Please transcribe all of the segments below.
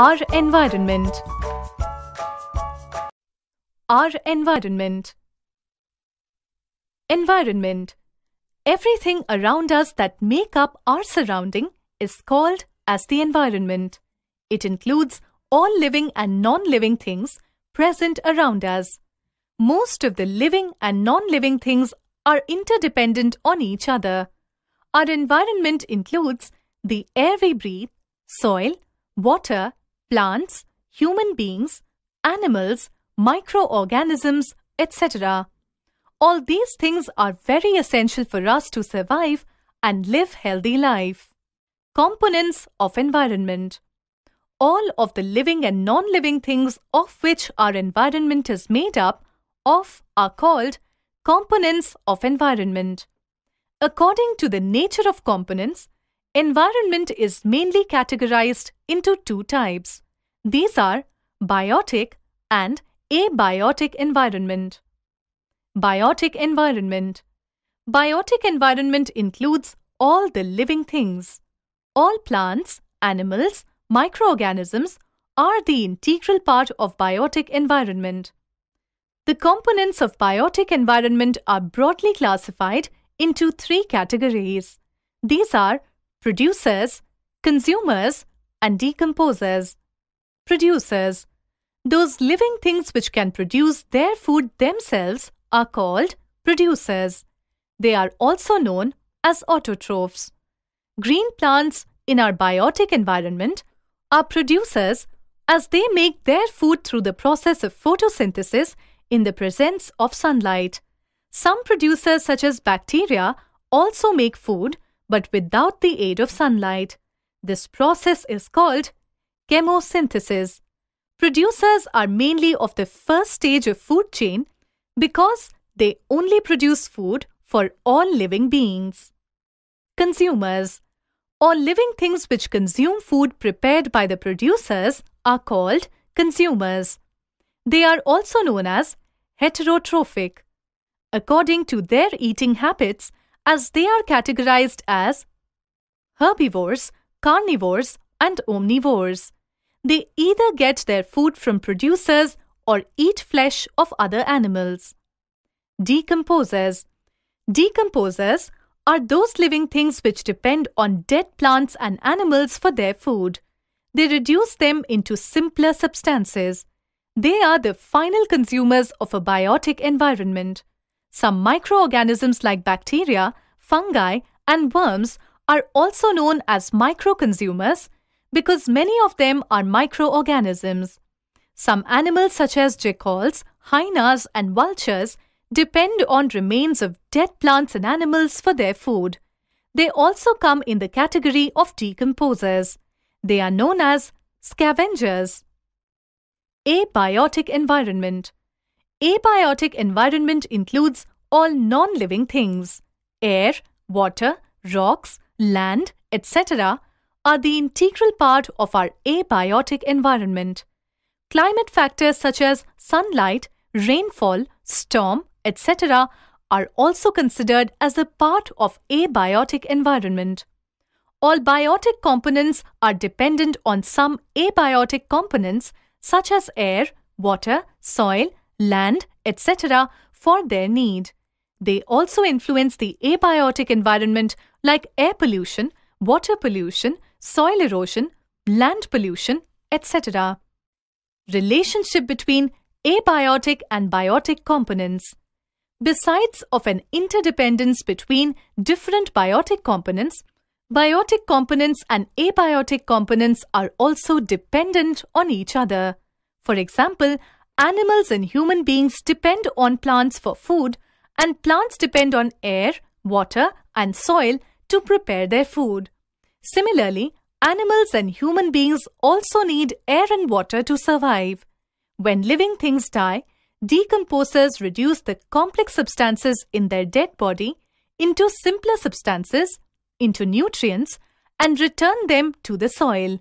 Our environment. Our environment. Environment. Everything around us that make up our surrounding is called as the environment. It includes all living and non-living things present around us. Most of the living and non-living things are interdependent on each other. Our environment includes the air we breathe, soil, water, plants, human beings, animals, microorganisms, etc. All these things are very essential for us to survive and live healthy life. Components of environment All of the living and non-living things of which our environment is made up of are called components of environment. According to the nature of components, Environment is mainly categorized into two types. These are biotic and abiotic environment. Biotic environment. Biotic environment includes all the living things. All plants, animals, microorganisms are the integral part of biotic environment. The components of biotic environment are broadly classified into three categories. These are producers, consumers, and decomposers. Producers. Those living things which can produce their food themselves are called producers. They are also known as autotrophs. Green plants in our biotic environment are producers as they make their food through the process of photosynthesis in the presence of sunlight. Some producers, such as bacteria, also make food but without the aid of sunlight. This process is called chemosynthesis. Producers are mainly of the first stage of food chain because they only produce food for all living beings. Consumers All living things which consume food prepared by the producers are called consumers. They are also known as heterotrophic. According to their eating habits, as they are categorized as herbivores, carnivores, and omnivores. They either get their food from producers or eat flesh of other animals. Decomposers Decomposers are those living things which depend on dead plants and animals for their food. They reduce them into simpler substances. They are the final consumers of a biotic environment. Some microorganisms like bacteria, fungi, and worms are also known as microconsumers because many of them are microorganisms. Some animals such as jackals, hyenas, and vultures depend on remains of dead plants and animals for their food. They also come in the category of decomposers. They are known as scavengers. Abiotic environment Abiotic environment includes all non-living things. Air, water, rocks, land, etc. are the integral part of our abiotic environment. Climate factors such as sunlight, rainfall, storm, etc. are also considered as a part of abiotic environment. All biotic components are dependent on some abiotic components such as air, water, soil, land, etc., for their need. They also influence the abiotic environment like air pollution, water pollution, soil erosion, land pollution, etc. Relationship between abiotic and biotic components. Besides of an interdependence between different biotic components, biotic components and abiotic components are also dependent on each other. For example, Animals and human beings depend on plants for food and plants depend on air, water and soil to prepare their food. Similarly, animals and human beings also need air and water to survive. When living things die, decomposers reduce the complex substances in their dead body into simpler substances, into nutrients, and return them to the soil.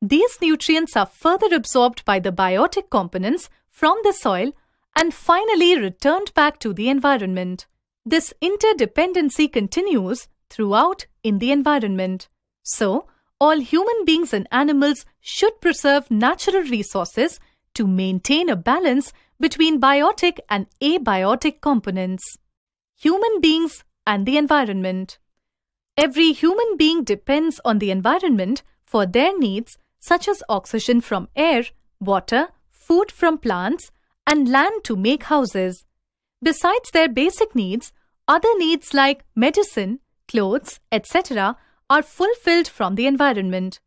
These nutrients are further absorbed by the biotic components from the soil and finally returned back to the environment. This interdependency continues throughout in the environment. So, all human beings and animals should preserve natural resources to maintain a balance between biotic and abiotic components. Human beings and the environment. Every human being depends on the environment for their needs such as oxygen from air, water, food from plants and land to make houses. Besides their basic needs, other needs like medicine, clothes, etc. are fulfilled from the environment.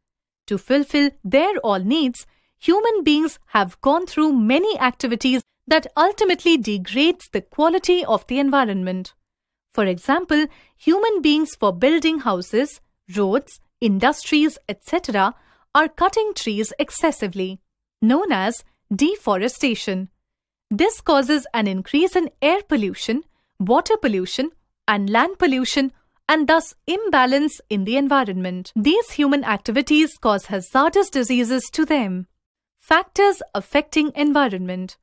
To fulfill their all needs, human beings have gone through many activities that ultimately degrades the quality of the environment. For example, human beings for building houses, roads, industries, etc. are cutting trees excessively, known as deforestation. This causes an increase in air pollution, water pollution, and land pollution and thus imbalance in the environment. These human activities cause hazardous diseases to them. Factors affecting environment.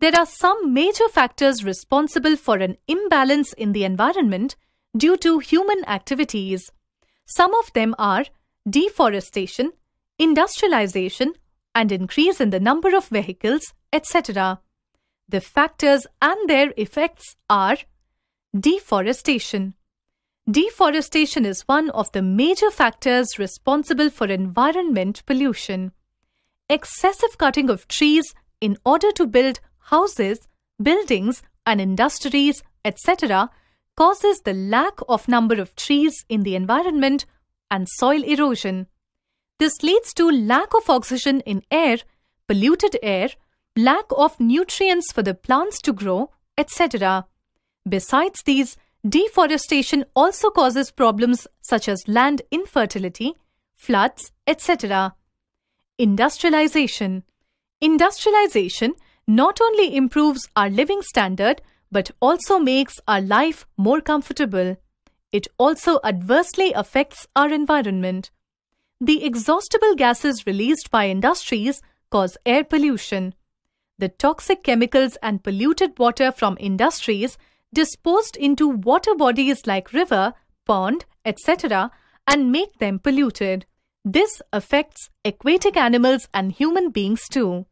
There are some major factors responsible for an imbalance in the environment due to human activities. Some of them are deforestation, industrialization, and increase in the number of vehicles, etc. The factors and their effects are deforestation. Deforestation is one of the major factors responsible for environment pollution. Excessive cutting of trees in order to build houses, buildings and industries, etc. causes the lack of number of trees in the environment and soil erosion. This leads to lack of oxygen in air, polluted air, lack of nutrients for the plants to grow, etc. Besides these, deforestation also causes problems such as land infertility, floods, etc. Industrialization Industrialization not only improves our living standard but also makes our life more comfortable. It also adversely affects our environment. The exhaustible gases released by industries cause air pollution. The toxic chemicals and polluted water from industries disposed into water bodies like river, pond, etc. and make them polluted. This affects aquatic animals and human beings too.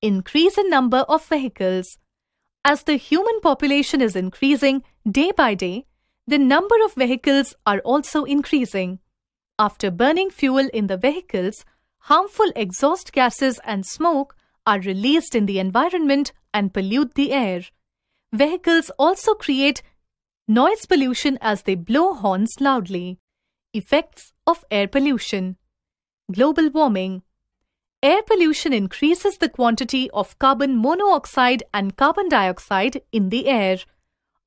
Increase in number of vehicles. As the human population is increasing day by day, the number of vehicles are also increasing. After burning fuel in the vehicles, harmful exhaust gases and smoke are released in the environment and pollute the air. Vehicles also create noise pollution as they blow horns loudly. Effects of air pollution Global warming Air pollution increases the quantity of carbon monoxide and carbon dioxide in the air.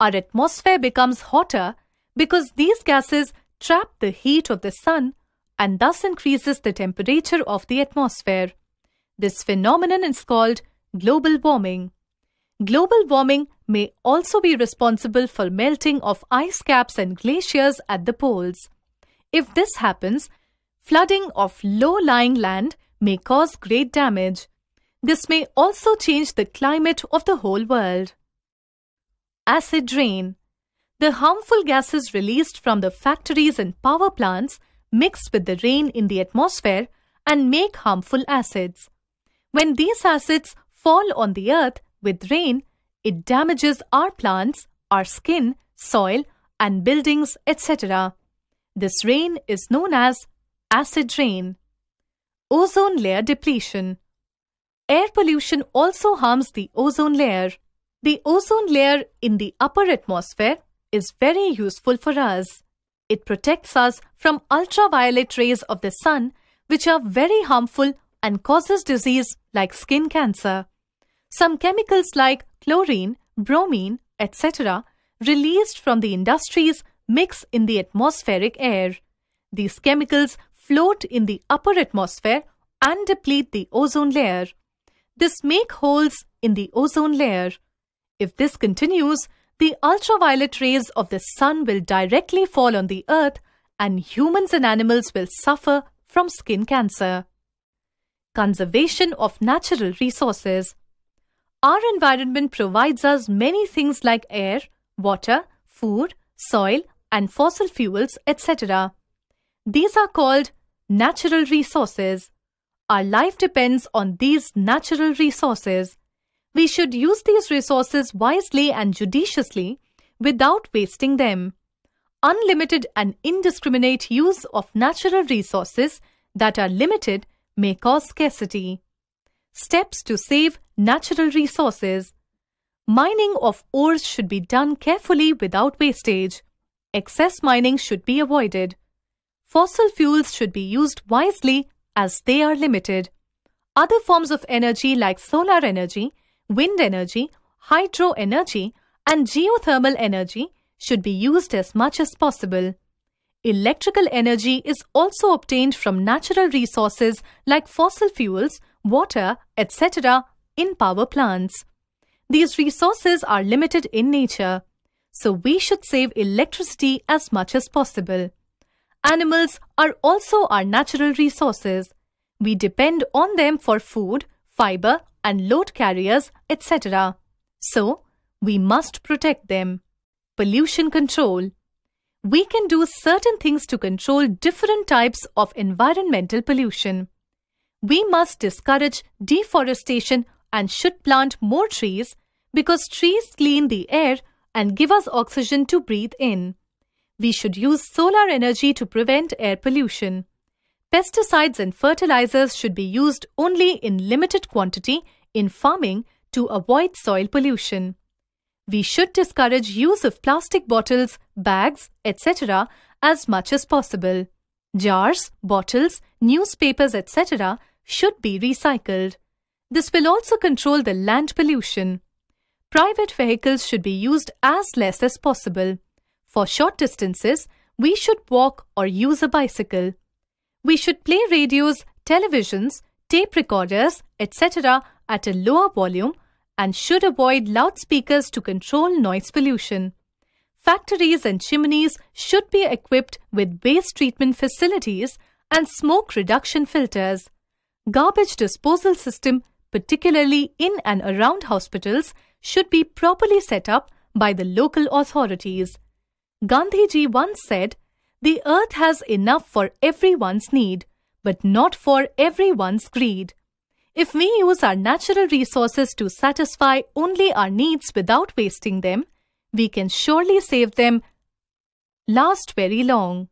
Our atmosphere becomes hotter because these gases trap the heat of the sun and thus increases the temperature of the atmosphere. This phenomenon is called global warming. Global warming may also be responsible for melting of ice caps and glaciers at the poles. If this happens, flooding of low-lying land may cause great damage. This may also change the climate of the whole world. Acid rain the harmful gases released from the factories and power plants mix with the rain in the atmosphere and make harmful acids. When these acids fall on the earth with rain, it damages our plants, our skin, soil, and buildings, etc. This rain is known as acid rain. Ozone layer depletion. Air pollution also harms the ozone layer. The ozone layer in the upper atmosphere is very useful for us. It protects us from ultraviolet rays of the sun, which are very harmful and causes disease like skin cancer. Some chemicals like chlorine, bromine, etc., released from the industries mix in the atmospheric air. These chemicals float in the upper atmosphere and deplete the ozone layer. This make holes in the ozone layer. If this continues, the ultraviolet rays of the sun will directly fall on the earth and humans and animals will suffer from skin cancer. Conservation of natural resources. Our environment provides us many things like air, water, food, soil, and fossil fuels, etc. These are called natural resources. Our life depends on these natural resources. We should use these resources wisely and judiciously without wasting them. Unlimited and indiscriminate use of natural resources that are limited may cause scarcity. Steps to save natural resources. Mining of ores should be done carefully without wastage. Excess mining should be avoided. Fossil fuels should be used wisely as they are limited. Other forms of energy like solar energy wind energy, hydro energy, and geothermal energy should be used as much as possible. Electrical energy is also obtained from natural resources like fossil fuels, water, etc. in power plants. These resources are limited in nature, so we should save electricity as much as possible. Animals are also our natural resources. We depend on them for food, fiber and load carriers, etc. So, we must protect them. Pollution control. We can do certain things to control different types of environmental pollution. We must discourage deforestation and should plant more trees because trees clean the air and give us oxygen to breathe in. We should use solar energy to prevent air pollution. Pesticides and fertilizers should be used only in limited quantity in farming to avoid soil pollution. We should discourage use of plastic bottles, bags, etc. as much as possible. Jars, bottles, newspapers, etc. should be recycled. This will also control the land pollution. Private vehicles should be used as less as possible. For short distances, we should walk or use a bicycle. We should play radios, televisions, tape recorders, etc at a lower volume and should avoid loudspeakers to control noise pollution. Factories and chimneys should be equipped with waste treatment facilities and smoke reduction filters. Garbage disposal system, particularly in and around hospitals, should be properly set up by the local authorities. Gandhiji once said, The earth has enough for everyone's need, but not for everyone's greed. If we use our natural resources to satisfy only our needs without wasting them, we can surely save them last very long.